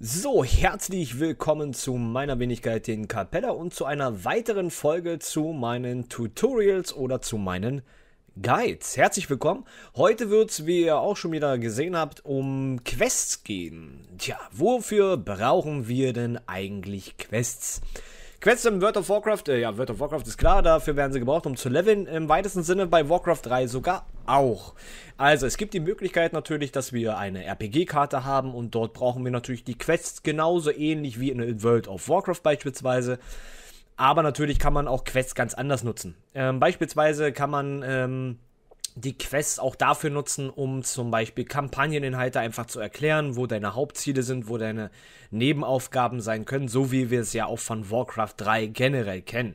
So, herzlich willkommen zu meiner Wenigkeit den Capella und zu einer weiteren Folge zu meinen Tutorials oder zu meinen Guides. Herzlich willkommen. Heute wird es, wie ihr auch schon wieder gesehen habt, um Quests gehen. Tja, wofür brauchen wir denn eigentlich Quests? Quests im World of Warcraft, äh, ja, World of Warcraft ist klar, dafür werden sie gebraucht, um zu leveln. Im weitesten Sinne bei Warcraft 3 sogar auch. Also, es gibt die Möglichkeit natürlich, dass wir eine RPG-Karte haben und dort brauchen wir natürlich die Quests genauso ähnlich wie in World of Warcraft beispielsweise. Aber natürlich kann man auch Quests ganz anders nutzen. Ähm, beispielsweise kann man ähm, die Quests auch dafür nutzen, um zum Beispiel Kampagneninhalte einfach zu erklären, wo deine Hauptziele sind, wo deine Nebenaufgaben sein können, so wie wir es ja auch von Warcraft 3 generell kennen.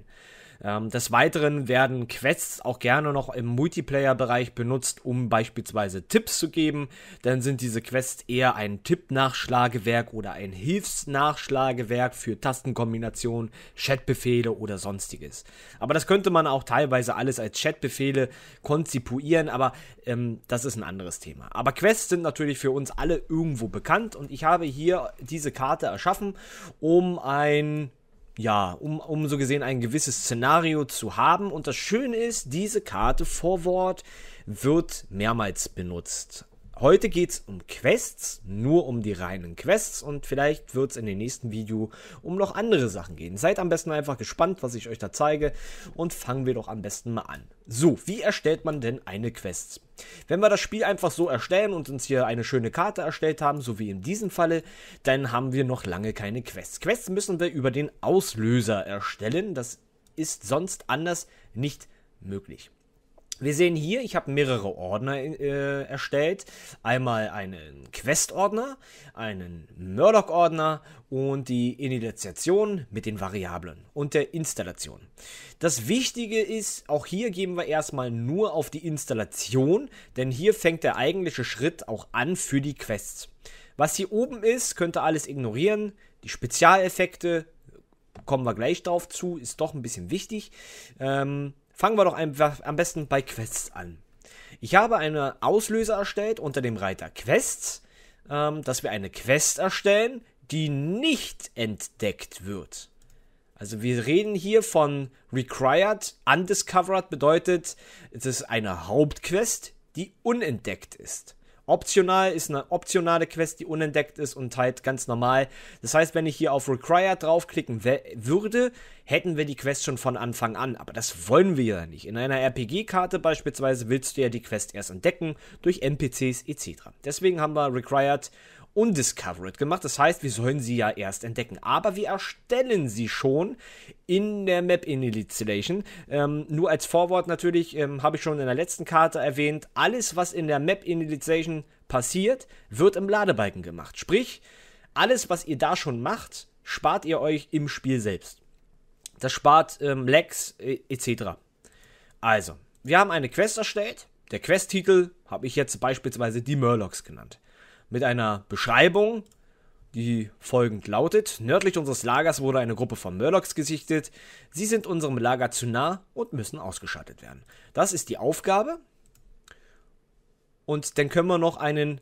Ähm, des Weiteren werden Quests auch gerne noch im Multiplayer-Bereich benutzt, um beispielsweise Tipps zu geben. Dann sind diese Quests eher ein Tipp-Nachschlagewerk oder ein Hilfsnachschlagewerk für Tastenkombinationen, Chatbefehle oder sonstiges. Aber das könnte man auch teilweise alles als Chatbefehle konzipuieren, aber ähm, das ist ein anderes Thema. Aber Quests sind natürlich für uns alle irgendwo bekannt und ich habe hier diese Karte erschaffen, um ein ja, um, um so gesehen ein gewisses Szenario zu haben. Und das Schöne ist, diese Karte vor Wort wird mehrmals benutzt. Heute geht es um Quests, nur um die reinen Quests und vielleicht wird es in dem nächsten Video um noch andere Sachen gehen. Seid am besten einfach gespannt, was ich euch da zeige und fangen wir doch am besten mal an. So, wie erstellt man denn eine Quest? Wenn wir das Spiel einfach so erstellen und uns hier eine schöne Karte erstellt haben, so wie in diesem Falle, dann haben wir noch lange keine Quests. Quests müssen wir über den Auslöser erstellen, das ist sonst anders nicht möglich. Wir sehen hier, ich habe mehrere Ordner äh, erstellt. Einmal einen Quest-Ordner, einen Murdoch-Ordner und die Initiation mit den Variablen und der Installation. Das Wichtige ist, auch hier gehen wir erstmal nur auf die Installation, denn hier fängt der eigentliche Schritt auch an für die Quests. Was hier oben ist, könnt ihr alles ignorieren. Die Spezialeffekte, kommen wir gleich drauf zu, ist doch ein bisschen wichtig. Ähm, Fangen wir doch am besten bei Quests an. Ich habe eine Auslöser erstellt unter dem Reiter Quests, ähm, dass wir eine Quest erstellen, die nicht entdeckt wird. Also wir reden hier von Required, Undiscovered bedeutet, es ist eine Hauptquest, die unentdeckt ist optional, ist eine optionale Quest, die unentdeckt ist und halt ganz normal. Das heißt, wenn ich hier auf Required draufklicken würde, hätten wir die Quest schon von Anfang an. Aber das wollen wir ja nicht. In einer RPG-Karte beispielsweise willst du ja die Quest erst entdecken durch NPCs etc. Deswegen haben wir Required undiscovered gemacht. Das heißt, wir sollen sie ja erst entdecken. Aber wir erstellen sie schon in der Map Initiation. Ähm, nur als Vorwort natürlich, ähm, habe ich schon in der letzten Karte erwähnt, alles, was in der Map Initiation passiert, wird im Ladebalken gemacht. Sprich, alles, was ihr da schon macht, spart ihr euch im Spiel selbst. Das spart ähm, Lags äh, etc. Also, wir haben eine Quest erstellt. Der Quest-Titel habe ich jetzt beispielsweise die Murlocs genannt mit einer Beschreibung, die folgend lautet: Nördlich unseres Lagers wurde eine Gruppe von Murlocs gesichtet. Sie sind unserem Lager zu nah und müssen ausgeschaltet werden. Das ist die Aufgabe. Und dann können wir noch einen,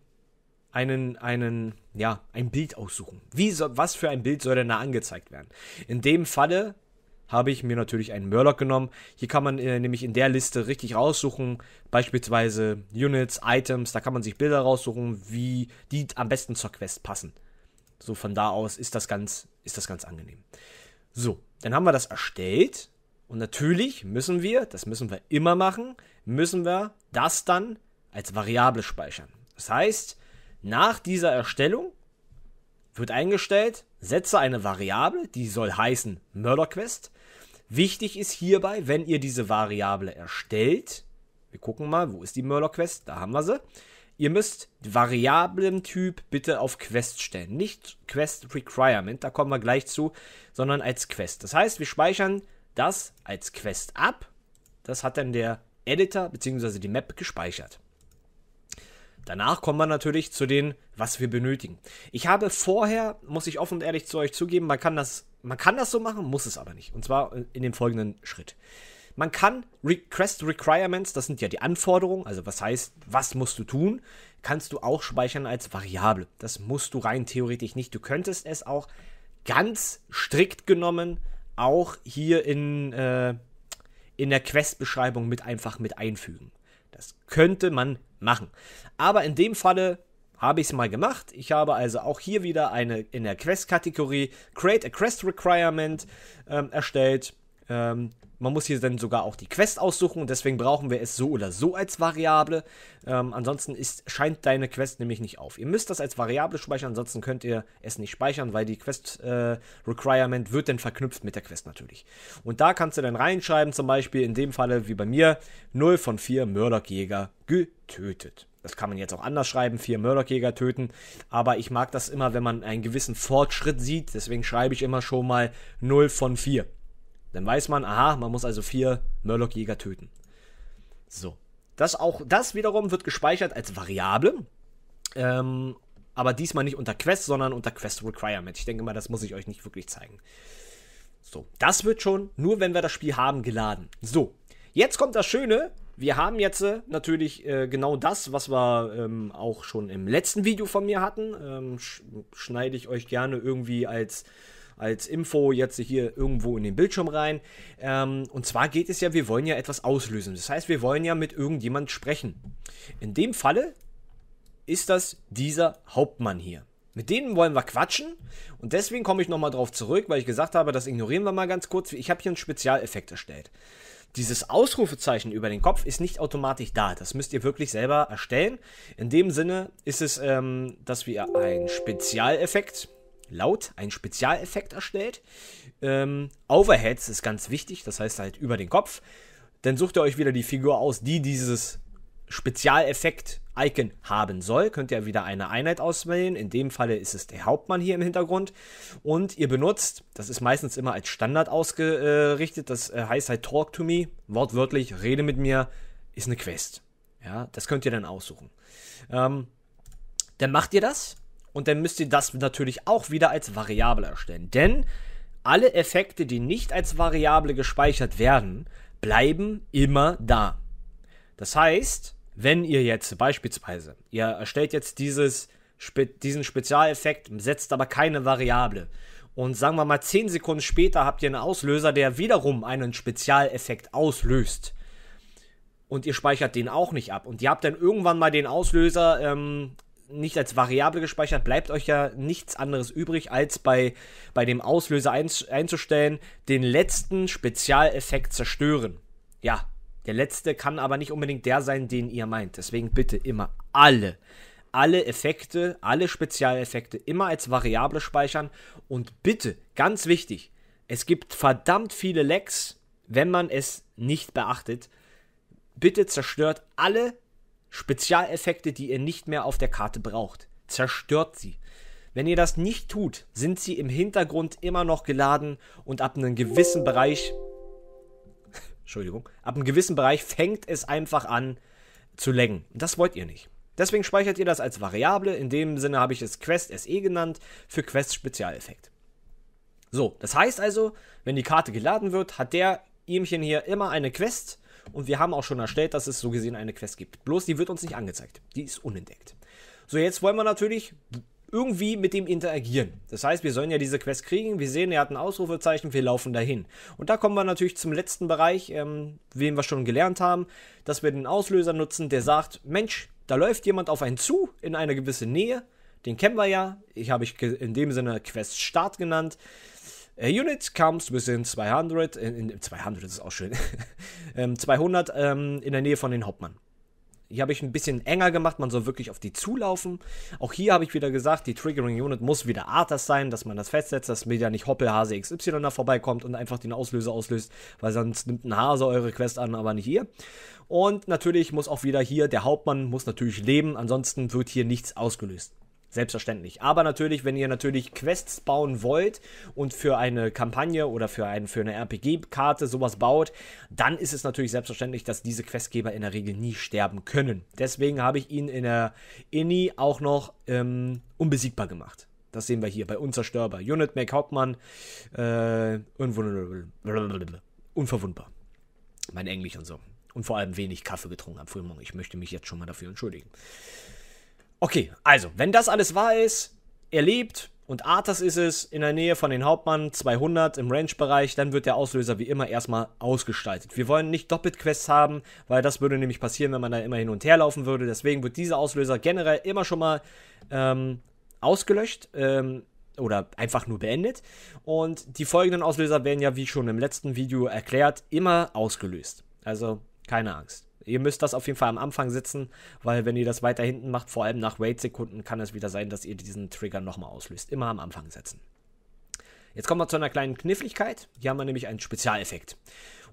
einen, einen, ja, ein Bild aussuchen. Wie so, was für ein Bild soll denn da angezeigt werden? In dem Falle habe ich mir natürlich einen Murloc genommen. Hier kann man äh, nämlich in der Liste richtig raussuchen, beispielsweise Units, Items, da kann man sich Bilder raussuchen, wie die am besten zur Quest passen. So von da aus ist das ganz, ist das ganz angenehm. So, dann haben wir das erstellt. Und natürlich müssen wir, das müssen wir immer machen, müssen wir das dann als Variable speichern. Das heißt, nach dieser Erstellung wird eingestellt, setze eine Variable, die soll heißen Murder Quest, Wichtig ist hierbei, wenn ihr diese Variable erstellt, wir gucken mal, wo ist die Murloc Quest? Da haben wir sie. Ihr müsst Variablen-Typ bitte auf Quest stellen. Nicht Quest Requirement, da kommen wir gleich zu, sondern als Quest. Das heißt, wir speichern das als Quest ab. Das hat dann der Editor bzw. die Map gespeichert. Danach kommen wir natürlich zu den, was wir benötigen. Ich habe vorher, muss ich offen und ehrlich zu euch zugeben, man kann das man kann das so machen, muss es aber nicht. Und zwar äh, in dem folgenden Schritt. Man kann Request Requirements, das sind ja die Anforderungen, also was heißt, was musst du tun, kannst du auch speichern als Variable. Das musst du rein theoretisch nicht. Du könntest es auch ganz strikt genommen auch hier in, äh, in der Quest-Beschreibung mit einfach mit einfügen. Das könnte man machen. Aber in dem Falle habe ich es mal gemacht. Ich habe also auch hier wieder eine in der Quest-Kategorie Create a Quest Requirement ähm, erstellt. Ähm, man muss hier dann sogar auch die Quest aussuchen und deswegen brauchen wir es so oder so als Variable. Ähm, ansonsten ist, scheint deine Quest nämlich nicht auf. Ihr müsst das als Variable speichern, ansonsten könnt ihr es nicht speichern, weil die Quest äh, Requirement wird dann verknüpft mit der Quest natürlich. Und da kannst du dann reinschreiben, zum Beispiel in dem Falle wie bei mir, 0 von 4 Mörderjäger getötet. Das kann man jetzt auch anders schreiben, vier Mörderjäger töten. Aber ich mag das immer, wenn man einen gewissen Fortschritt sieht. Deswegen schreibe ich immer schon mal 0 von 4. Dann weiß man, aha, man muss also vier Murloc-Jäger töten. So. Das auch, das wiederum wird gespeichert als Variable. Ähm, aber diesmal nicht unter Quest, sondern unter Quest Requirement. Ich denke mal, das muss ich euch nicht wirklich zeigen. So, das wird schon nur, wenn wir das Spiel haben, geladen. So, jetzt kommt das Schöne. Wir haben jetzt äh, natürlich äh, genau das, was wir ähm, auch schon im letzten Video von mir hatten. Ähm, sch schneide ich euch gerne irgendwie als, als Info jetzt hier irgendwo in den Bildschirm rein. Ähm, und zwar geht es ja, wir wollen ja etwas auslösen. Das heißt, wir wollen ja mit irgendjemand sprechen. In dem Falle ist das dieser Hauptmann hier. Mit denen wollen wir quatschen und deswegen komme ich nochmal drauf zurück, weil ich gesagt habe, das ignorieren wir mal ganz kurz. Ich habe hier einen Spezialeffekt erstellt dieses Ausrufezeichen über den Kopf ist nicht automatisch da. Das müsst ihr wirklich selber erstellen. In dem Sinne ist es, ähm, dass wir einen Spezialeffekt, laut, einen Spezialeffekt erstellt. Ähm, Overheads ist ganz wichtig, das heißt halt über den Kopf. Dann sucht ihr euch wieder die Figur aus, die dieses Spezialeffekt Icon haben soll, könnt ihr wieder eine Einheit auswählen. In dem Falle ist es der Hauptmann hier im Hintergrund. Und ihr benutzt, das ist meistens immer als Standard ausgerichtet, das äh, heißt halt Talk to me, wortwörtlich, rede mit mir, ist eine Quest. Ja, das könnt ihr dann aussuchen. Ähm, dann macht ihr das und dann müsst ihr das natürlich auch wieder als Variable erstellen. Denn alle Effekte, die nicht als Variable gespeichert werden, bleiben immer da. Das heißt, wenn ihr jetzt beispielsweise, ihr erstellt jetzt dieses, diesen Spezialeffekt, setzt aber keine Variable. Und sagen wir mal, 10 Sekunden später habt ihr einen Auslöser, der wiederum einen Spezialeffekt auslöst. Und ihr speichert den auch nicht ab. Und ihr habt dann irgendwann mal den Auslöser ähm, nicht als Variable gespeichert, bleibt euch ja nichts anderes übrig, als bei, bei dem Auslöser einzustellen, den letzten Spezialeffekt zerstören. Ja, der letzte kann aber nicht unbedingt der sein, den ihr meint. Deswegen bitte immer alle, alle Effekte, alle Spezialeffekte immer als Variable speichern. Und bitte, ganz wichtig, es gibt verdammt viele Lecks, wenn man es nicht beachtet. Bitte zerstört alle Spezialeffekte, die ihr nicht mehr auf der Karte braucht. Zerstört sie. Wenn ihr das nicht tut, sind sie im Hintergrund immer noch geladen und ab einem gewissen Bereich Entschuldigung, ab einem gewissen Bereich fängt es einfach an zu längen. Das wollt ihr nicht. Deswegen speichert ihr das als Variable. In dem Sinne habe ich es Quest SE genannt für Quest Spezialeffekt. So, das heißt also, wenn die Karte geladen wird, hat der Ihmchen hier immer eine Quest und wir haben auch schon erstellt, dass es so gesehen eine Quest gibt. Bloß die wird uns nicht angezeigt. Die ist unentdeckt. So, jetzt wollen wir natürlich irgendwie mit dem interagieren. Das heißt, wir sollen ja diese Quest kriegen. Wir sehen, er hat ein Ausrufezeichen, wir laufen dahin. Und da kommen wir natürlich zum letzten Bereich, ähm, den wir schon gelernt haben, dass wir den Auslöser nutzen, der sagt, Mensch, da läuft jemand auf einen zu in einer gewissen Nähe. Den kennen wir ja. Ich habe ich in dem Sinne Quest Start genannt. A äh, unit comes within 200, äh, in, in 200 ist auch schön, 200 ähm, ähm, in der Nähe von den Hauptmann. Hier habe ich ein bisschen enger gemacht, man soll wirklich auf die zulaufen. Auch hier habe ich wieder gesagt, die Triggering Unit muss wieder Arthas sein, dass man das festsetzt, dass mir ja nicht Hoppelhase XY da vorbeikommt und einfach den Auslöser auslöst, weil sonst nimmt ein Hase eure Quest an, aber nicht ihr. Und natürlich muss auch wieder hier, der Hauptmann muss natürlich leben, ansonsten wird hier nichts ausgelöst. Selbstverständlich. Aber natürlich, wenn ihr natürlich Quests bauen wollt und für eine Kampagne oder für, ein, für eine RPG-Karte sowas baut, dann ist es natürlich selbstverständlich, dass diese Questgeber in der Regel nie sterben können. Deswegen habe ich ihn in der Inni auch noch ähm, unbesiegbar gemacht. Das sehen wir hier bei Unzerstörbar. Unit Mac Hauptmann, äh, unverwundbar. Mein Englisch und so. Und vor allem wenig Kaffee getrunken am frühen Morgen. Ich möchte mich jetzt schon mal dafür entschuldigen. Okay, also, wenn das alles wahr ist, er lebt und Arthas ist es in der Nähe von den Hauptmann 200 im Range-Bereich, dann wird der Auslöser wie immer erstmal ausgestaltet. Wir wollen nicht Doppelquests haben, weil das würde nämlich passieren, wenn man da immer hin und her laufen würde. Deswegen wird dieser Auslöser generell immer schon mal ähm, ausgelöscht. Ähm, oder einfach nur beendet. Und die folgenden Auslöser werden ja, wie schon im letzten Video erklärt, immer ausgelöst. Also keine Angst. Ihr müsst das auf jeden Fall am Anfang sitzen, weil wenn ihr das weiter hinten macht, vor allem nach Wait-Sekunden, kann es wieder sein, dass ihr diesen Trigger nochmal auslöst. Immer am Anfang setzen. Jetzt kommen wir zu einer kleinen Kniffligkeit. Hier haben wir nämlich einen Spezialeffekt.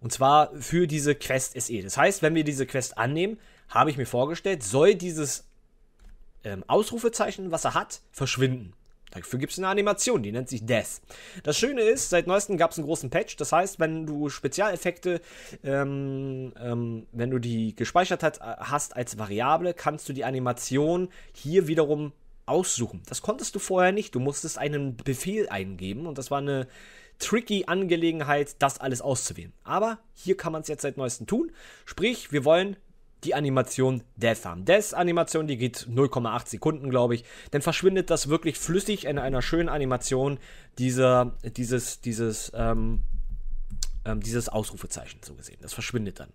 Und zwar für diese Quest SE. Das heißt, wenn wir diese Quest annehmen, habe ich mir vorgestellt, soll dieses ähm, Ausrufezeichen, was er hat, verschwinden. Dafür gibt es eine Animation, die nennt sich Death. Das Schöne ist, seit neuestem gab es einen großen Patch. Das heißt, wenn du Spezialeffekte, ähm, ähm, wenn du die gespeichert hat, äh, hast als Variable, kannst du die Animation hier wiederum aussuchen. Das konntest du vorher nicht. Du musstest einen Befehl eingeben und das war eine tricky Angelegenheit, das alles auszuwählen. Aber hier kann man es jetzt seit neuestem tun. Sprich, wir wollen die Animation Death Arm. Death Animation, die geht 0,8 Sekunden, glaube ich. Dann verschwindet das wirklich flüssig in einer schönen Animation dieser, dieses, dieses, ähm, ähm, dieses Ausrufezeichen so gesehen. Das verschwindet dann.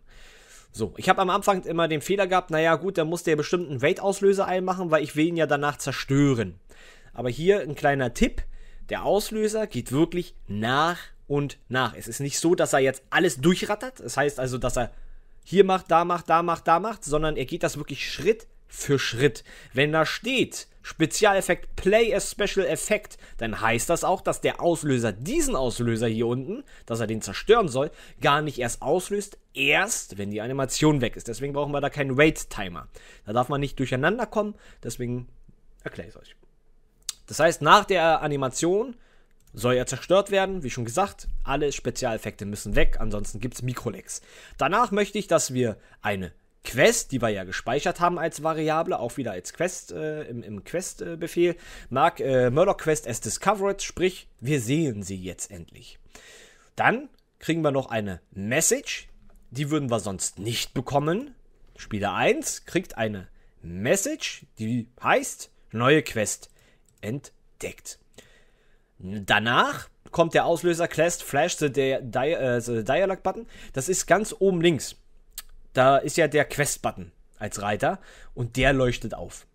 So, ich habe am Anfang immer den Fehler gehabt, naja gut, dann musste er bestimmt einen Wait-Auslöser einmachen, weil ich will ihn ja danach zerstören. Aber hier ein kleiner Tipp, der Auslöser geht wirklich nach und nach. Es ist nicht so, dass er jetzt alles durchrattert. Das heißt also, dass er hier macht, da macht, da macht, da macht, sondern er geht das wirklich Schritt für Schritt. Wenn da steht, Spezialeffekt, Play a Special Effect, dann heißt das auch, dass der Auslöser diesen Auslöser hier unten, dass er den zerstören soll, gar nicht erst auslöst, erst wenn die Animation weg ist. Deswegen brauchen wir da keinen Wait-Timer. Da darf man nicht durcheinander kommen, deswegen erkläre ich es euch. Das heißt, nach der Animation soll ja zerstört werden, wie schon gesagt. Alle Spezialeffekte müssen weg, ansonsten gibt es Mikrolex. Danach möchte ich, dass wir eine Quest, die wir ja gespeichert haben als Variable, auch wieder als Quest äh, im, im Quest-Befehl, äh, mag äh, Murder Quest as Discovered, sprich, wir sehen sie jetzt endlich. Dann kriegen wir noch eine Message, die würden wir sonst nicht bekommen. Spieler 1 kriegt eine Message, die heißt neue Quest entdeckt. Danach kommt der Auslöser Clast Flash the, Di äh, the Dialog Button. Das ist ganz oben links. Da ist ja der Quest Button als Reiter und der leuchtet auf.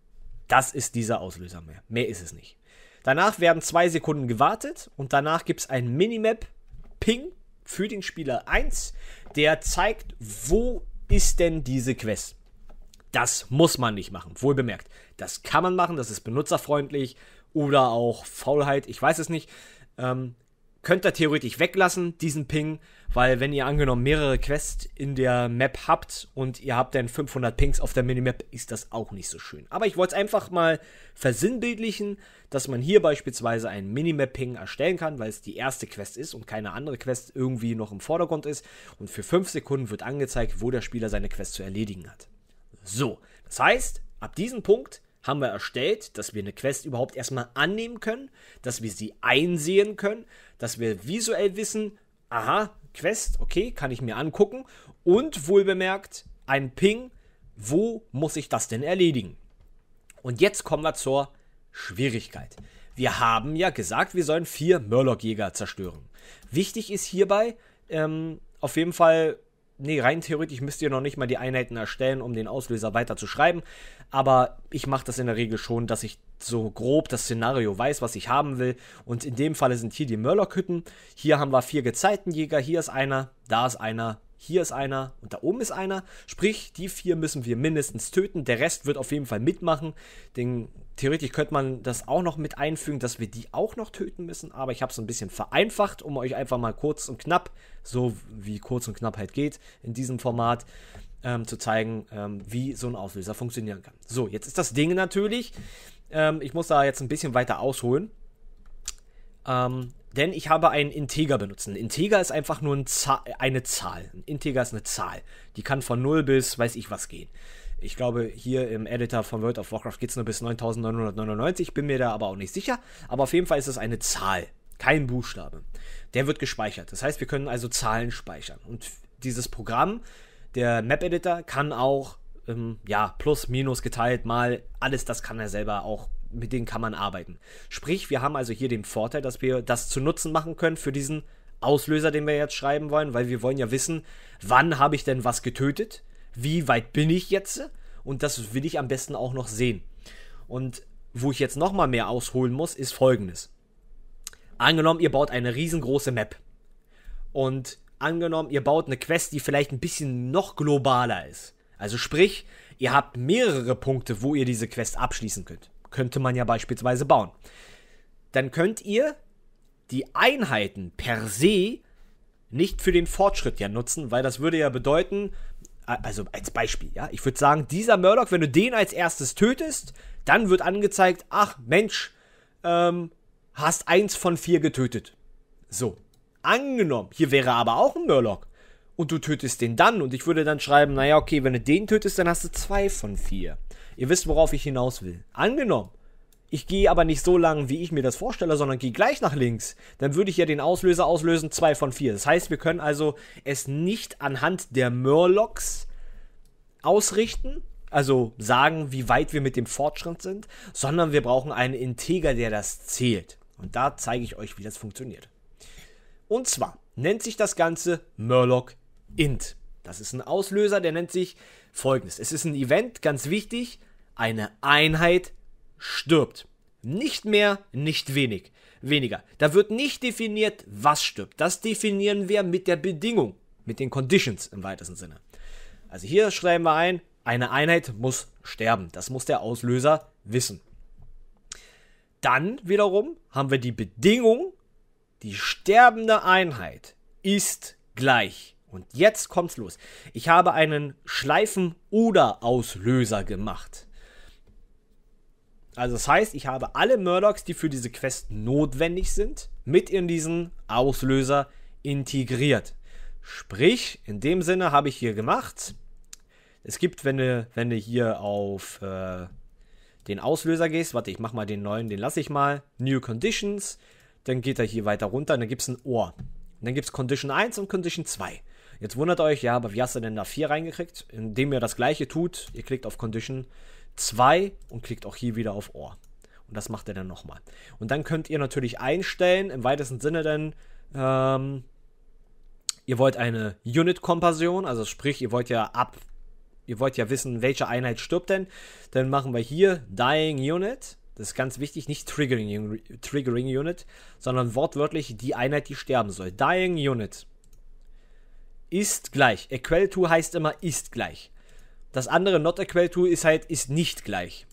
Das ist dieser Auslöser mehr. Mehr ist es nicht. Danach werden zwei Sekunden gewartet und danach gibt es ein Minimap-Ping für den Spieler 1, der zeigt, wo ist denn diese Quest. Das muss man nicht machen, wohl bemerkt. Das kann man machen, das ist benutzerfreundlich, oder auch Faulheit, ich weiß es nicht, ähm, könnt ihr theoretisch weglassen, diesen Ping, weil wenn ihr angenommen mehrere Quests in der Map habt und ihr habt dann 500 Pings auf der Minimap, ist das auch nicht so schön. Aber ich wollte es einfach mal versinnbildlichen, dass man hier beispielsweise einen Minimap-Ping erstellen kann, weil es die erste Quest ist und keine andere Quest irgendwie noch im Vordergrund ist und für 5 Sekunden wird angezeigt, wo der Spieler seine Quest zu erledigen hat. So, das heißt, ab diesem Punkt haben wir erstellt, dass wir eine Quest überhaupt erstmal annehmen können, dass wir sie einsehen können, dass wir visuell wissen, aha, Quest, okay, kann ich mir angucken und wohlbemerkt ein Ping, wo muss ich das denn erledigen? Und jetzt kommen wir zur Schwierigkeit. Wir haben ja gesagt, wir sollen vier Murloc-Jäger zerstören. Wichtig ist hierbei ähm, auf jeden Fall nee, rein theoretisch müsst ihr noch nicht mal die Einheiten erstellen, um den Auslöser weiter zu schreiben. Aber ich mache das in der Regel schon, dass ich so grob das Szenario weiß, was ich haben will. Und in dem Falle sind hier die Murloc-Hütten. Hier haben wir vier Gezeitenjäger. Hier ist einer, da ist einer, hier ist einer und da oben ist einer. Sprich, die vier müssen wir mindestens töten. Der Rest wird auf jeden Fall mitmachen. Den Theoretisch könnte man das auch noch mit einfügen, dass wir die auch noch töten müssen, aber ich habe es ein bisschen vereinfacht, um euch einfach mal kurz und knapp, so wie kurz und knapp halt geht, in diesem Format ähm, zu zeigen, ähm, wie so ein Auslöser funktionieren kann. So, jetzt ist das Ding natürlich, ähm, ich muss da jetzt ein bisschen weiter ausholen, ähm, denn ich habe einen Integer benutzt. Ein Integer ist einfach nur ein eine Zahl. Ein Integer ist eine Zahl. Die kann von 0 bis weiß ich was gehen. Ich glaube, hier im Editor von World of Warcraft geht es nur bis 9999, bin mir da aber auch nicht sicher. Aber auf jeden Fall ist es eine Zahl, kein Buchstabe. Der wird gespeichert. Das heißt, wir können also Zahlen speichern. Und dieses Programm, der Map Editor, kann auch, ähm, ja, plus, minus geteilt, mal, alles das kann er selber auch mit denen kann man arbeiten. Sprich, wir haben also hier den Vorteil, dass wir das zu Nutzen machen können für diesen Auslöser, den wir jetzt schreiben wollen, weil wir wollen ja wissen, wann habe ich denn was getötet wie weit bin ich jetzt? Und das will ich am besten auch noch sehen. Und wo ich jetzt nochmal mehr ausholen muss, ist folgendes. Angenommen, ihr baut eine riesengroße Map. Und angenommen, ihr baut eine Quest, die vielleicht ein bisschen noch globaler ist. Also sprich, ihr habt mehrere Punkte, wo ihr diese Quest abschließen könnt. Könnte man ja beispielsweise bauen. Dann könnt ihr die Einheiten per se nicht für den Fortschritt ja nutzen, weil das würde ja bedeuten, also als Beispiel, ja, ich würde sagen, dieser Murdoch, wenn du den als erstes tötest, dann wird angezeigt, ach Mensch, ähm, hast eins von vier getötet. So, angenommen, hier wäre aber auch ein Murloc und du tötest den dann und ich würde dann schreiben, naja, okay, wenn du den tötest, dann hast du zwei von vier. Ihr wisst, worauf ich hinaus will. Angenommen, ich gehe aber nicht so lang, wie ich mir das vorstelle, sondern gehe gleich nach links, dann würde ich ja den Auslöser auslösen 2 von 4. Das heißt, wir können also es nicht anhand der Murlocs ausrichten, also sagen, wie weit wir mit dem Fortschritt sind, sondern wir brauchen einen Integer, der das zählt. Und da zeige ich euch, wie das funktioniert. Und zwar nennt sich das Ganze Murloc Int. Das ist ein Auslöser, der nennt sich folgendes. Es ist ein Event, ganz wichtig, eine Einheit stirbt. Nicht mehr, nicht wenig, weniger. Da wird nicht definiert, was stirbt. Das definieren wir mit der Bedingung, mit den Conditions im weitesten Sinne. Also hier schreiben wir ein, eine Einheit muss sterben. Das muss der Auslöser wissen. Dann wiederum haben wir die Bedingung, die sterbende Einheit ist gleich. Und jetzt kommt's los. Ich habe einen Schleifen- oder Auslöser gemacht. Also das heißt, ich habe alle Murdochs, die für diese Quest notwendig sind, mit in diesen Auslöser integriert. Sprich, in dem Sinne habe ich hier gemacht. Es gibt, wenn du, wenn du hier auf äh, den Auslöser gehst, warte, ich mache mal den neuen, den lasse ich mal. New Conditions, dann geht er hier weiter runter und dann gibt es ein Ohr. Und dann gibt es Condition 1 und Condition 2. Jetzt wundert euch, ja, aber wie hast du denn da 4 reingekriegt? Indem ihr das gleiche tut, ihr klickt auf Condition 2 2 und klickt auch hier wieder auf Ohr. Und das macht er dann nochmal. Und dann könnt ihr natürlich einstellen, im weitesten Sinne denn, ähm, ihr wollt eine unit kompassion also sprich, ihr wollt ja ab, ihr wollt ja wissen, welche Einheit stirbt denn. Dann machen wir hier Dying Unit. Das ist ganz wichtig, nicht Triggering, Triggering Unit, sondern wortwörtlich die Einheit, die sterben soll. Dying Unit ist gleich. Equal to heißt immer ist gleich. Das andere not equal Tool ist halt, ist nicht gleich.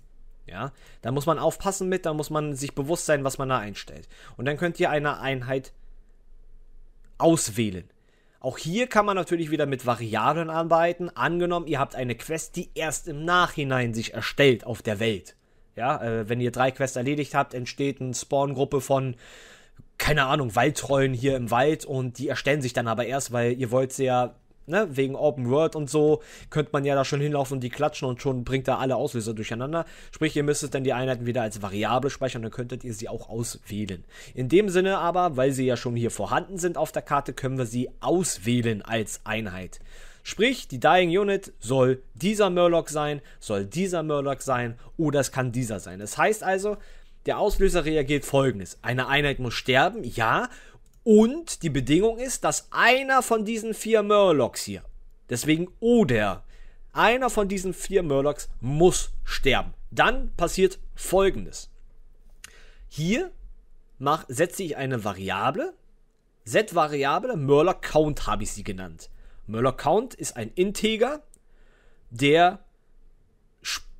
Ja, da muss man aufpassen mit, da muss man sich bewusst sein, was man da einstellt. Und dann könnt ihr eine Einheit auswählen. Auch hier kann man natürlich wieder mit Variablen arbeiten. Angenommen, ihr habt eine Quest, die erst im Nachhinein sich erstellt auf der Welt. Ja, äh, wenn ihr drei Quests erledigt habt, entsteht eine Spawn-Gruppe von, keine Ahnung, Waldtrollen hier im Wald und die erstellen sich dann aber erst, weil ihr wollt sie ja ne, wegen Open World und so, könnte man ja da schon hinlaufen und die klatschen und schon bringt da alle Auslöser durcheinander. Sprich, ihr müsstet dann die Einheiten wieder als Variable speichern, dann könntet ihr sie auch auswählen. In dem Sinne aber, weil sie ja schon hier vorhanden sind auf der Karte, können wir sie auswählen als Einheit. Sprich, die Dying Unit soll dieser Murloc sein, soll dieser Murloc sein oder es kann dieser sein. Das heißt also, der Auslöser reagiert folgendes. Eine Einheit muss sterben, ja, und die Bedingung ist, dass einer von diesen vier Murlocs hier, deswegen oder, einer von diesen vier Murlocs muss sterben. Dann passiert folgendes. Hier mach, setze ich eine Variable. Set-Variable, Murloc Count habe ich sie genannt. Murloc Count ist ein Integer, der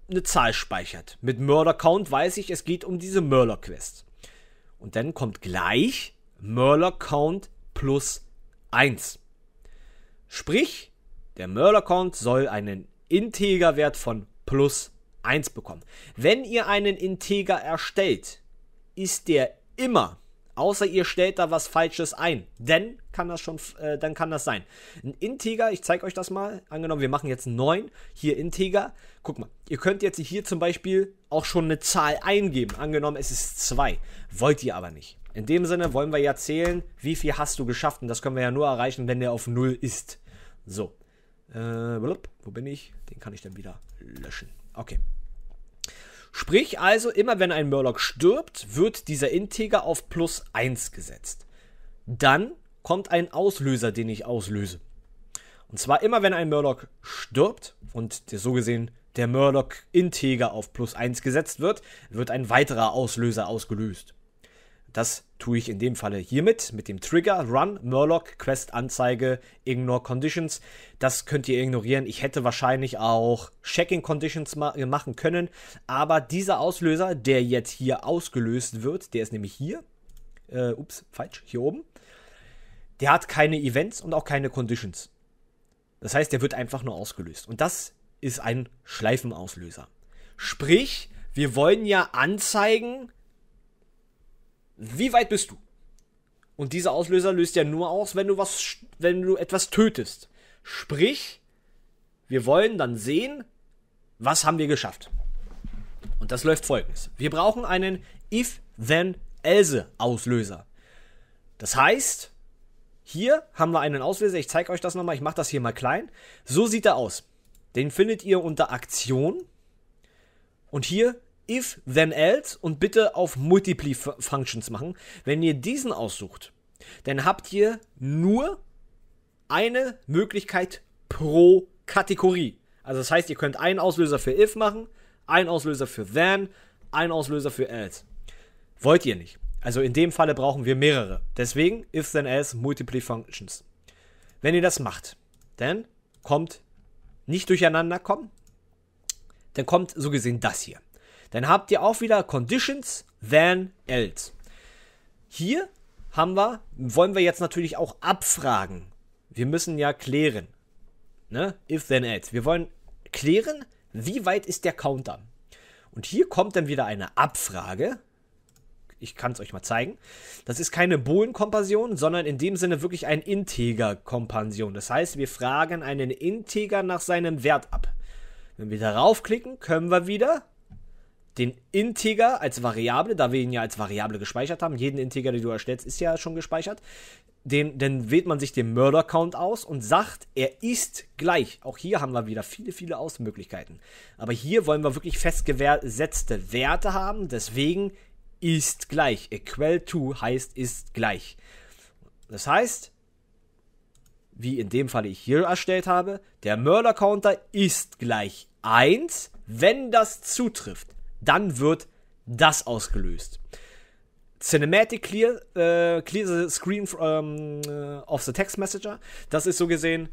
eine Zahl speichert. Mit Murloc Count weiß ich, es geht um diese Murloc Quest. Und dann kommt gleich Murler Count plus 1. Sprich, der Murler Count soll einen Integerwert von plus 1 bekommen. Wenn ihr einen Integer erstellt, ist der immer, außer ihr stellt da was Falsches ein, denn kann das schon, äh, dann kann das sein. Ein Integer, ich zeige euch das mal, angenommen wir machen jetzt 9, hier Integer, guck mal, ihr könnt jetzt hier zum Beispiel auch schon eine Zahl eingeben, angenommen es ist 2, wollt ihr aber nicht. In dem Sinne wollen wir ja zählen, wie viel hast du geschafft. Und das können wir ja nur erreichen, wenn der auf 0 ist. So. Äh, wo bin ich? Den kann ich dann wieder löschen. Okay. Sprich also, immer wenn ein Murloc stirbt, wird dieser Integer auf plus 1 gesetzt. Dann kommt ein Auslöser, den ich auslöse. Und zwar immer, wenn ein Murloc stirbt und der, so gesehen der Murloc Integer auf plus 1 gesetzt wird, wird ein weiterer Auslöser ausgelöst. Das tue ich in dem Falle hiermit mit dem Trigger Run Murloc Quest Anzeige Ignore Conditions. Das könnt ihr ignorieren. Ich hätte wahrscheinlich auch Checking Conditions ma machen können, aber dieser Auslöser, der jetzt hier ausgelöst wird, der ist nämlich hier. Äh, ups, falsch, hier oben. Der hat keine Events und auch keine Conditions. Das heißt, der wird einfach nur ausgelöst. Und das ist ein Schleifenauslöser. Sprich, wir wollen ja anzeigen, wie weit bist du? Und dieser Auslöser löst ja nur aus, wenn du was, wenn du etwas tötest. Sprich, wir wollen dann sehen, was haben wir geschafft. Und das läuft folgendes. Wir brauchen einen If-Then-Else-Auslöser. Das heißt, hier haben wir einen Auslöser. Ich zeige euch das nochmal. Ich mache das hier mal klein. So sieht er aus. Den findet ihr unter Aktion. Und hier if, then else und bitte auf Multiply Functions machen. Wenn ihr diesen aussucht, dann habt ihr nur eine Möglichkeit pro Kategorie. Also das heißt, ihr könnt einen Auslöser für if machen, einen Auslöser für then, einen Auslöser für else. Wollt ihr nicht. Also in dem Falle brauchen wir mehrere. Deswegen if, then else, multiply functions. Wenn ihr das macht, dann kommt nicht durcheinander kommen, dann kommt so gesehen das hier. Dann habt ihr auch wieder Conditions, then, else. Hier haben wir, wollen wir jetzt natürlich auch abfragen. Wir müssen ja klären. Ne? If, then, else. Wir wollen klären, wie weit ist der Counter. Und hier kommt dann wieder eine Abfrage. Ich kann es euch mal zeigen. Das ist keine Bohlenkompansion, sondern in dem Sinne wirklich ein Integer-Kompansion. Das heißt, wir fragen einen Integer nach seinem Wert ab. Wenn wir darauf klicken, können wir wieder den Integer als Variable, da wir ihn ja als Variable gespeichert haben, jeden Integer, den du erstellst, ist ja schon gespeichert, den, dann wählt man sich den Murder Count aus und sagt, er ist gleich. Auch hier haben wir wieder viele, viele Ausmöglichkeiten. Aber hier wollen wir wirklich festgesetzte Werte haben, deswegen ist gleich. Equal to heißt ist gleich. Das heißt, wie in dem Fall ich hier erstellt habe, der Murder Counter ist gleich 1, wenn das zutrifft dann wird das ausgelöst. Cinematic Clear, äh, Clear the Screen ähm, äh, of the Text Messenger, das ist so gesehen,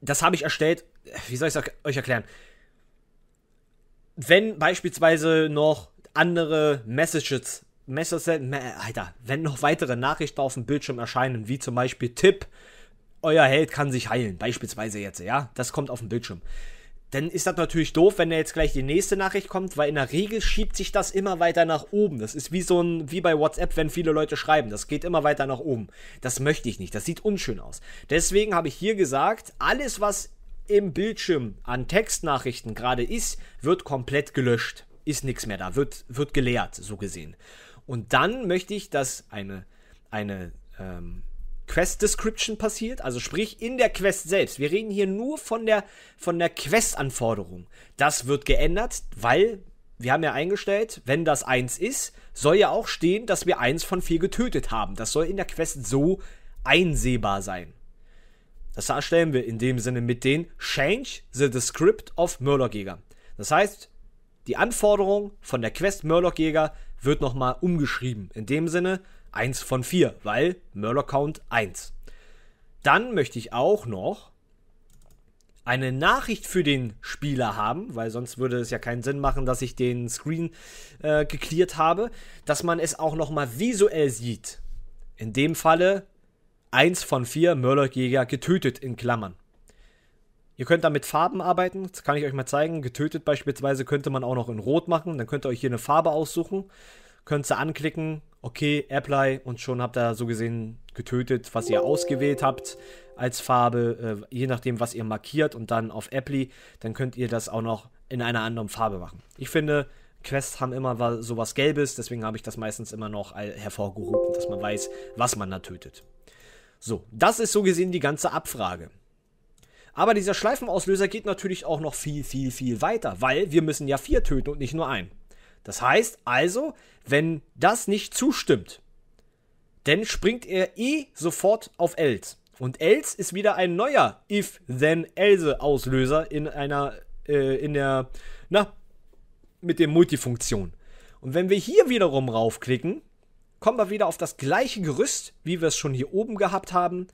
das habe ich erstellt, wie soll ich es euch erklären? Wenn beispielsweise noch andere Messages, Messages, Alter, wenn noch weitere Nachrichten auf dem Bildschirm erscheinen, wie zum Beispiel Tipp, euer Held kann sich heilen, beispielsweise jetzt, ja, das kommt auf dem Bildschirm dann ist das natürlich doof, wenn da jetzt gleich die nächste Nachricht kommt, weil in der Regel schiebt sich das immer weiter nach oben. Das ist wie so ein, wie bei WhatsApp, wenn viele Leute schreiben. Das geht immer weiter nach oben. Das möchte ich nicht. Das sieht unschön aus. Deswegen habe ich hier gesagt, alles, was im Bildschirm an Textnachrichten gerade ist, wird komplett gelöscht. Ist nichts mehr da, wird, wird geleert, so gesehen. Und dann möchte ich, dass eine, eine ähm, Quest Description passiert, also sprich in der Quest selbst. Wir reden hier nur von der, von der Quest-Anforderung. Das wird geändert, weil wir haben ja eingestellt, wenn das 1 ist, soll ja auch stehen, dass wir 1 von 4 getötet haben. Das soll in der Quest so einsehbar sein. Das erstellen wir in dem Sinne mit den Change the Descript of Murloc-Jäger. Das heißt, die Anforderung von der Quest Murloc-Jäger wird nochmal umgeschrieben. In dem Sinne, 1 von 4, weil Murloc Count 1. Dann möchte ich auch noch eine Nachricht für den Spieler haben, weil sonst würde es ja keinen Sinn machen, dass ich den Screen äh, geklärt habe, dass man es auch noch mal visuell sieht. In dem Falle 1 von 4 Murloc-Jäger getötet in Klammern. Ihr könnt da mit Farben arbeiten, das kann ich euch mal zeigen. Getötet beispielsweise könnte man auch noch in Rot machen, dann könnt ihr euch hier eine Farbe aussuchen, könnt sie anklicken okay, Apply und schon habt ihr so gesehen getötet, was ihr ausgewählt habt als Farbe, äh, je nachdem, was ihr markiert und dann auf Apply, dann könnt ihr das auch noch in einer anderen Farbe machen. Ich finde, Quests haben immer sowas Gelbes, deswegen habe ich das meistens immer noch hervorgehoben, dass man weiß, was man da tötet. So, das ist so gesehen die ganze Abfrage. Aber dieser Schleifenauslöser geht natürlich auch noch viel, viel, viel weiter, weil wir müssen ja vier töten und nicht nur einen. Das heißt also, wenn das nicht zustimmt, dann springt er eh sofort auf Else. Und Else ist wieder ein neuer If-Then-Else-Auslöser in einer, äh, in der, na, mit der Multifunktion. Und wenn wir hier wiederum raufklicken, kommen wir wieder auf das gleiche Gerüst, wie wir es schon hier oben gehabt haben.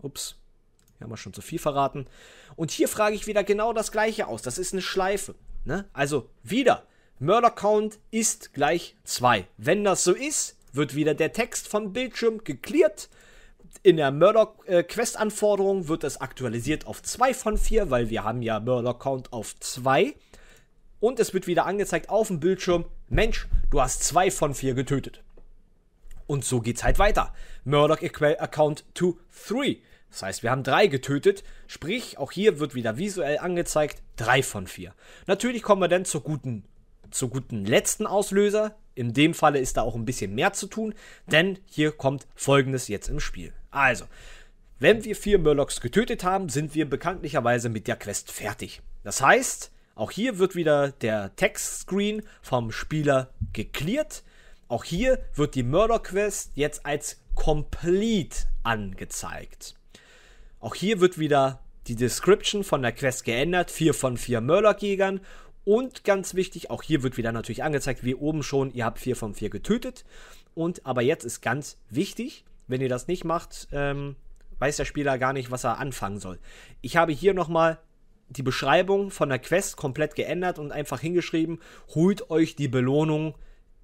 Ups, hier haben wir schon zu viel verraten. Und hier frage ich wieder genau das gleiche aus. Das ist eine Schleife. Ne? Also wieder Murder Count ist gleich 2. Wenn das so ist, wird wieder der Text vom Bildschirm geklärt. In der Murder-Quest-Anforderung wird es aktualisiert auf 2 von 4, weil wir haben ja Murder Count auf 2. Und es wird wieder angezeigt auf dem Bildschirm, Mensch, du hast 2 von 4 getötet. Und so geht's halt weiter. Murdoch Account to 3. Das heißt, wir haben 3 getötet. Sprich, auch hier wird wieder visuell angezeigt, 3 von 4. Natürlich kommen wir dann zur guten zu guten letzten Auslöser. In dem Falle ist da auch ein bisschen mehr zu tun, denn hier kommt Folgendes jetzt im Spiel. Also, wenn wir vier Murlocs getötet haben, sind wir bekanntlicherweise mit der Quest fertig. Das heißt, auch hier wird wieder der Textscreen vom Spieler geklärt. Auch hier wird die Murloc-Quest jetzt als complete angezeigt. Auch hier wird wieder die Description von der Quest geändert. Vier von vier Murloc-Jägern und ganz wichtig, auch hier wird wieder natürlich angezeigt, wie oben schon, ihr habt 4 von 4 getötet. Und aber jetzt ist ganz wichtig, wenn ihr das nicht macht, ähm, weiß der Spieler gar nicht, was er anfangen soll. Ich habe hier nochmal die Beschreibung von der Quest komplett geändert und einfach hingeschrieben, holt euch die Belohnung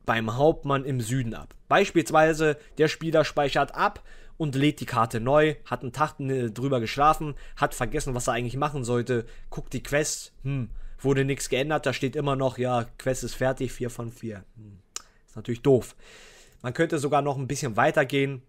beim Hauptmann im Süden ab. Beispielsweise, der Spieler speichert ab und lädt die Karte neu, hat einen Tag drüber geschlafen, hat vergessen, was er eigentlich machen sollte, guckt die Quest, hm, wurde nichts geändert. Da steht immer noch, ja, Quest ist fertig, 4 von 4. Hm, ist natürlich doof. Man könnte sogar noch ein bisschen weitergehen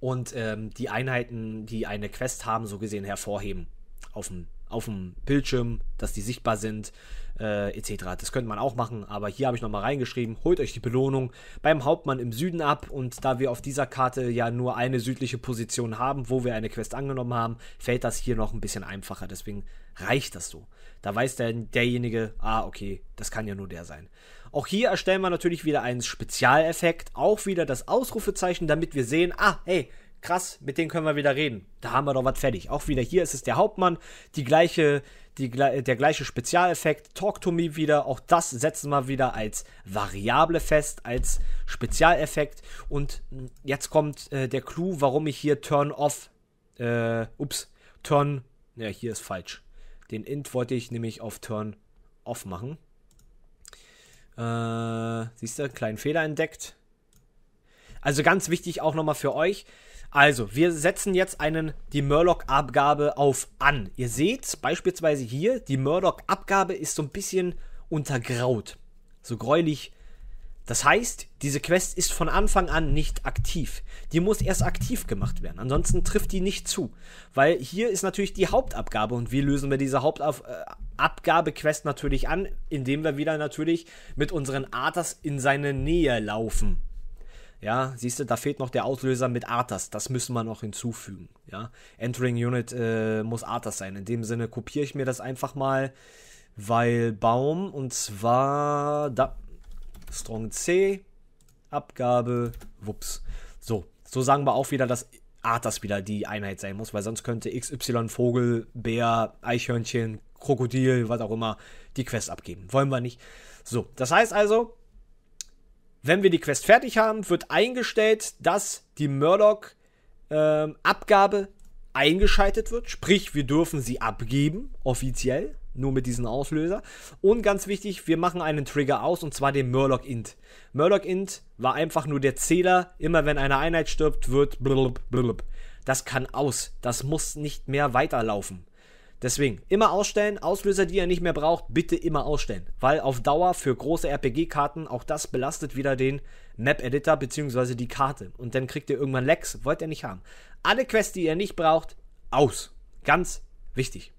und ähm, die Einheiten, die eine Quest haben, so gesehen hervorheben auf dem auf dem Bildschirm, dass die sichtbar sind, äh, etc. Das könnte man auch machen, aber hier habe ich nochmal reingeschrieben, holt euch die Belohnung beim Hauptmann im Süden ab und da wir auf dieser Karte ja nur eine südliche Position haben, wo wir eine Quest angenommen haben, fällt das hier noch ein bisschen einfacher, deswegen reicht das so. Da weiß der, derjenige, ah okay, das kann ja nur der sein. Auch hier erstellen wir natürlich wieder einen Spezialeffekt, auch wieder das Ausrufezeichen, damit wir sehen, ah hey, krass, mit denen können wir wieder reden. Da haben wir doch was fertig. Auch wieder hier ist es der Hauptmann, die gleiche, die, der gleiche Spezialeffekt, Talk to Me wieder. Auch das setzen wir wieder als Variable fest, als Spezialeffekt. Und hm, jetzt kommt äh, der Clou, warum ich hier Turn Off, äh, ups, Turn, ja, hier ist falsch. Den Int wollte ich nämlich auf Turn Off machen. Äh, siehst du, kleinen Fehler entdeckt. Also ganz wichtig auch nochmal für euch, also, wir setzen jetzt einen, die Murloc-Abgabe auf an. Ihr seht beispielsweise hier, die Murloc-Abgabe ist so ein bisschen untergraut. So gräulich. Das heißt, diese Quest ist von Anfang an nicht aktiv. Die muss erst aktiv gemacht werden. Ansonsten trifft die nicht zu. Weil hier ist natürlich die Hauptabgabe. Und wie lösen wir diese Hauptabgabe-Quest äh, natürlich an? Indem wir wieder natürlich mit unseren Arthas in seine Nähe laufen. Ja, siehst du, da fehlt noch der Auslöser mit Arthas. Das müssen wir noch hinzufügen. Ja, Entering Unit äh, muss Arthas sein. In dem Sinne kopiere ich mir das einfach mal, weil Baum und zwar da Strong C Abgabe, wups. So, so sagen wir auch wieder, dass Arthas wieder die Einheit sein muss, weil sonst könnte XY Vogel, Bär, Eichhörnchen, Krokodil, was auch immer, die Quest abgeben. Wollen wir nicht. So, das heißt also, wenn wir die Quest fertig haben, wird eingestellt, dass die Murdoch-Abgabe ähm, eingeschaltet wird. Sprich, wir dürfen sie abgeben, offiziell, nur mit diesem Auslöser. Und ganz wichtig, wir machen einen Trigger aus, und zwar den Murloc-Int. Murloc-Int war einfach nur der Zähler. Immer wenn eine Einheit stirbt, wird blub, blub. Das kann aus. Das muss nicht mehr weiterlaufen. Deswegen, immer ausstellen, Auslöser, die ihr nicht mehr braucht, bitte immer ausstellen. Weil auf Dauer für große RPG-Karten auch das belastet wieder den Map-Editor bzw. die Karte. Und dann kriegt ihr irgendwann Lecks, wollt ihr nicht haben. Alle Quests, die ihr nicht braucht, aus. Ganz wichtig.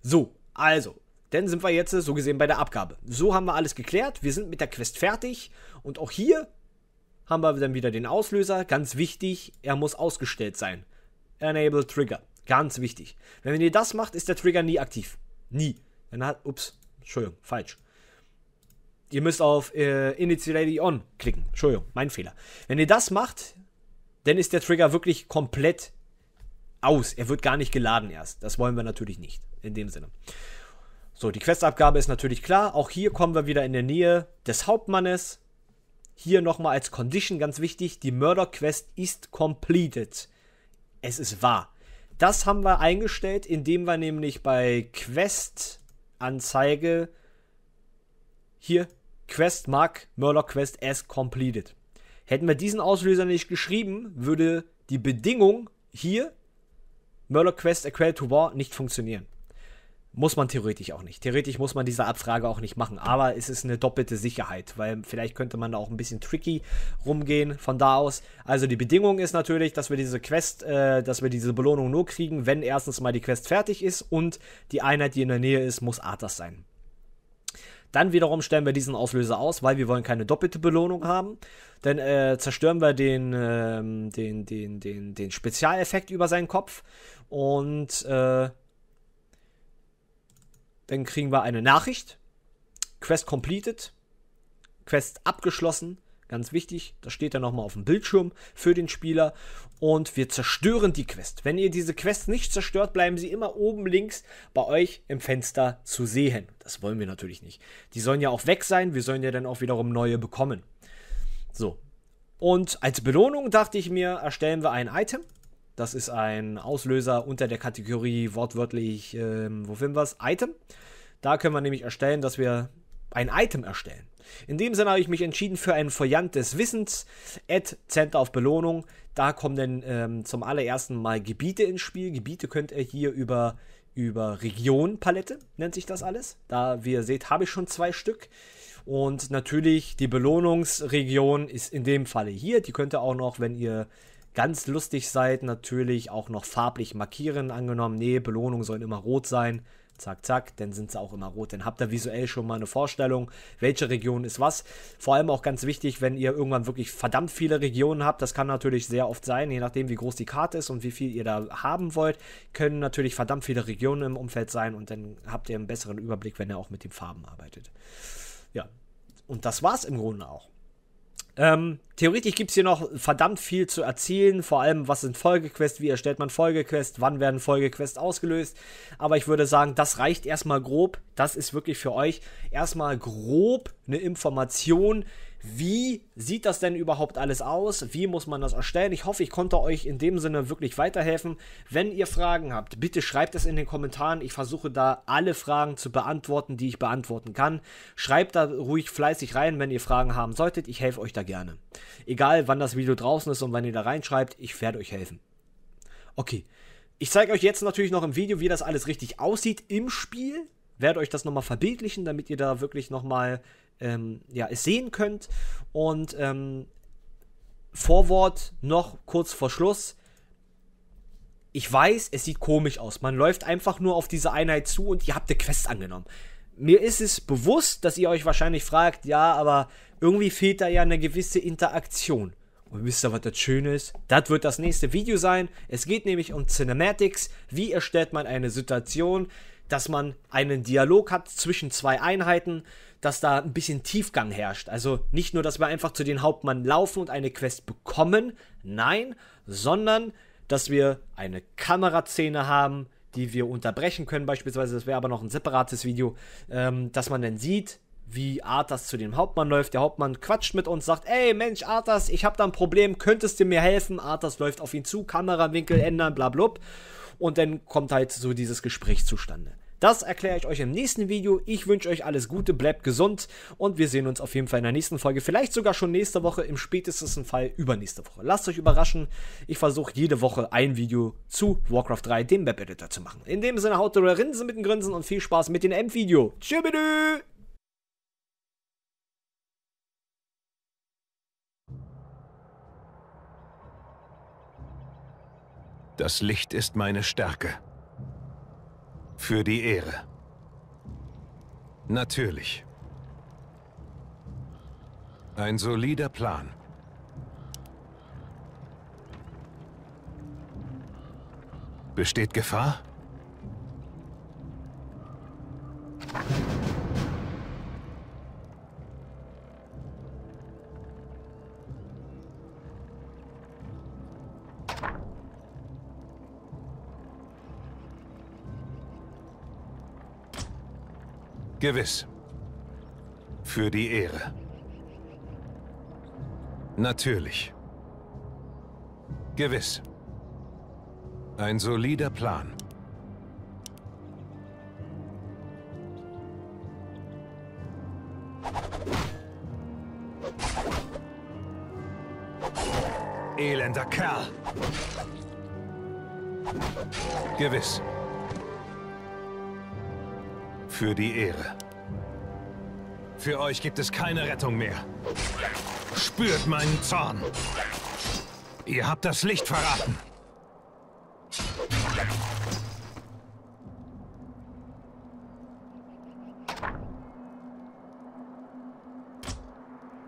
So, also, dann sind wir jetzt äh, so gesehen bei der Abgabe. So haben wir alles geklärt. Wir sind mit der Quest fertig. Und auch hier haben wir dann wieder den Auslöser. Ganz wichtig, er muss ausgestellt sein. Enable Trigger. Ganz wichtig. Wenn ihr das macht, ist der Trigger nie aktiv. Nie. Dann hat, ups, Entschuldigung, falsch. Ihr müsst auf äh, Initiality On klicken. Entschuldigung, mein Fehler. Wenn ihr das macht, dann ist der Trigger wirklich komplett aus. Er wird gar nicht geladen erst. Das wollen wir natürlich nicht. In dem Sinne. So, die Questabgabe ist natürlich klar. Auch hier kommen wir wieder in der Nähe des Hauptmannes. Hier nochmal als Condition ganz wichtig: die Murder Quest ist completed. Es ist wahr. Das haben wir eingestellt, indem wir nämlich bei Quest-Anzeige hier Quest Mark Murloc Quest as completed. Hätten wir diesen Auslöser nicht geschrieben, würde die Bedingung hier Murloc Quest Equal to War nicht funktionieren. Muss man theoretisch auch nicht. Theoretisch muss man diese Abfrage auch nicht machen. Aber es ist eine doppelte Sicherheit, weil vielleicht könnte man da auch ein bisschen tricky rumgehen von da aus. Also die Bedingung ist natürlich, dass wir diese Quest, äh, dass wir diese Belohnung nur kriegen, wenn erstens mal die Quest fertig ist und die Einheit, die in der Nähe ist, muss Arthas sein. Dann wiederum stellen wir diesen Auslöser aus, weil wir wollen keine doppelte Belohnung haben. Dann äh, zerstören wir den, äh, den, den, den, den Spezialeffekt über seinen Kopf und äh, dann kriegen wir eine Nachricht. Quest completed. Quest abgeschlossen. Ganz wichtig, das steht dann nochmal auf dem Bildschirm für den Spieler. Und wir zerstören die Quest. Wenn ihr diese Quest nicht zerstört, bleiben sie immer oben links bei euch im Fenster zu sehen. Das wollen wir natürlich nicht. Die sollen ja auch weg sein, wir sollen ja dann auch wiederum neue bekommen. So. Und als Belohnung dachte ich mir, erstellen wir ein Item. Das ist ein Auslöser unter der Kategorie wortwörtlich, ähm, wo finden wir es? Item. Da können wir nämlich erstellen, dass wir ein Item erstellen. In dem Sinne habe ich mich entschieden für einen Foliant des Wissens. Add Center auf Belohnung. Da kommen dann ähm, zum allerersten Mal Gebiete ins Spiel. Gebiete könnt ihr hier über, über region nennt sich das alles. Da, wie ihr seht, habe ich schon zwei Stück. Und natürlich die Belohnungsregion ist in dem Falle hier. Die könnt ihr auch noch, wenn ihr Ganz lustig seid natürlich auch noch farblich markieren angenommen. Nee, Belohnungen sollen immer rot sein. Zack, zack, dann sind sie auch immer rot. Dann habt ihr visuell schon mal eine Vorstellung, welche Region ist was. Vor allem auch ganz wichtig, wenn ihr irgendwann wirklich verdammt viele Regionen habt, das kann natürlich sehr oft sein, je nachdem wie groß die Karte ist und wie viel ihr da haben wollt, können natürlich verdammt viele Regionen im Umfeld sein und dann habt ihr einen besseren Überblick, wenn ihr auch mit den Farben arbeitet. Ja, und das war's im Grunde auch. Ähm, theoretisch gibt es hier noch verdammt viel zu erzielen, vor allem was sind Folgequests, wie erstellt man Folgequests, wann werden Folgequests ausgelöst. Aber ich würde sagen, das reicht erstmal grob. Das ist wirklich für euch erstmal grob eine Information, wie sieht das denn überhaupt alles aus? Wie muss man das erstellen? Ich hoffe, ich konnte euch in dem Sinne wirklich weiterhelfen. Wenn ihr Fragen habt, bitte schreibt es in den Kommentaren. Ich versuche da alle Fragen zu beantworten, die ich beantworten kann. Schreibt da ruhig fleißig rein, wenn ihr Fragen haben solltet. Ich helfe euch da gerne. Egal, wann das Video draußen ist und wann ihr da reinschreibt, ich werde euch helfen. Okay. Ich zeige euch jetzt natürlich noch im Video, wie das alles richtig aussieht im Spiel. Werde euch das nochmal verbildlichen, damit ihr da wirklich nochmal ähm, ja, es sehen könnt. Und ähm, Vorwort noch kurz vor Schluss. Ich weiß, es sieht komisch aus. Man läuft einfach nur auf diese Einheit zu und ihr habt eine Quest angenommen. Mir ist es bewusst, dass ihr euch wahrscheinlich fragt, ja, aber irgendwie fehlt da ja eine gewisse Interaktion. Und wisst ihr, was das Schöne ist? Das wird das nächste Video sein. Es geht nämlich um Cinematics. Wie erstellt man eine Situation, dass man einen Dialog hat zwischen zwei Einheiten, dass da ein bisschen Tiefgang herrscht. Also nicht nur, dass wir einfach zu den Hauptmann laufen und eine Quest bekommen, nein, sondern dass wir eine Kameraszene haben, die wir unterbrechen können, beispielsweise, das wäre aber noch ein separates Video, ähm, dass man dann sieht, wie Arthas zu dem Hauptmann läuft. Der Hauptmann quatscht mit uns, sagt, ey Mensch, Arthas, ich habe da ein Problem, könntest du mir helfen? Arthas läuft auf ihn zu, Kamerawinkel ändern, bla, bla, bla. Und dann kommt halt so dieses Gespräch zustande. Das erkläre ich euch im nächsten Video. Ich wünsche euch alles Gute, bleibt gesund und wir sehen uns auf jeden Fall in der nächsten Folge. Vielleicht sogar schon nächste Woche, im spätesten Fall übernächste Woche. Lasst euch überraschen. Ich versuche jede Woche ein Video zu Warcraft 3, dem Web-Editor, zu machen. In dem Sinne, haut eure Rinsen mit den Grinsen und viel Spaß mit dem Endvideo. video Tschüss! Das Licht ist meine Stärke. Für die Ehre. Natürlich. Ein solider Plan. Besteht Gefahr? Gewiss. Für die Ehre. Natürlich. Gewiss. Ein solider Plan. Elender Kerl! Gewiss für die Ehre. Für euch gibt es keine Rettung mehr. Spürt meinen Zorn. Ihr habt das Licht verraten.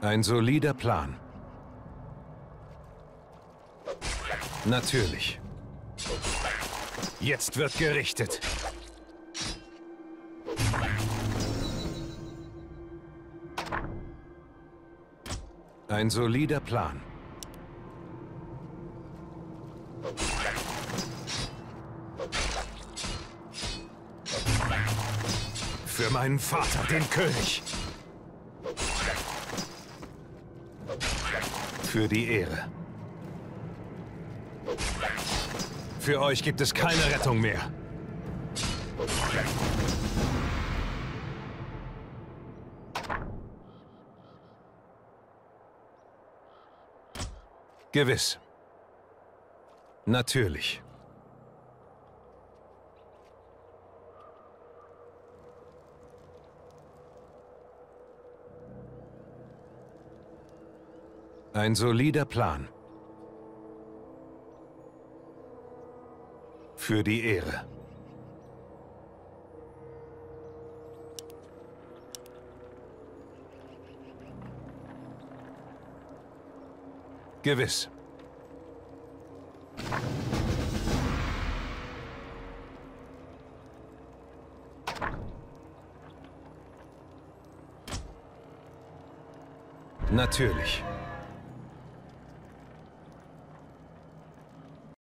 Ein solider Plan. Natürlich. Jetzt wird gerichtet. Ein solider Plan. Für meinen Vater, den König. Für die Ehre. Für euch gibt es keine Rettung mehr. Gewiss. Natürlich. Ein solider Plan. Für die Ehre. Gewiss. Natürlich.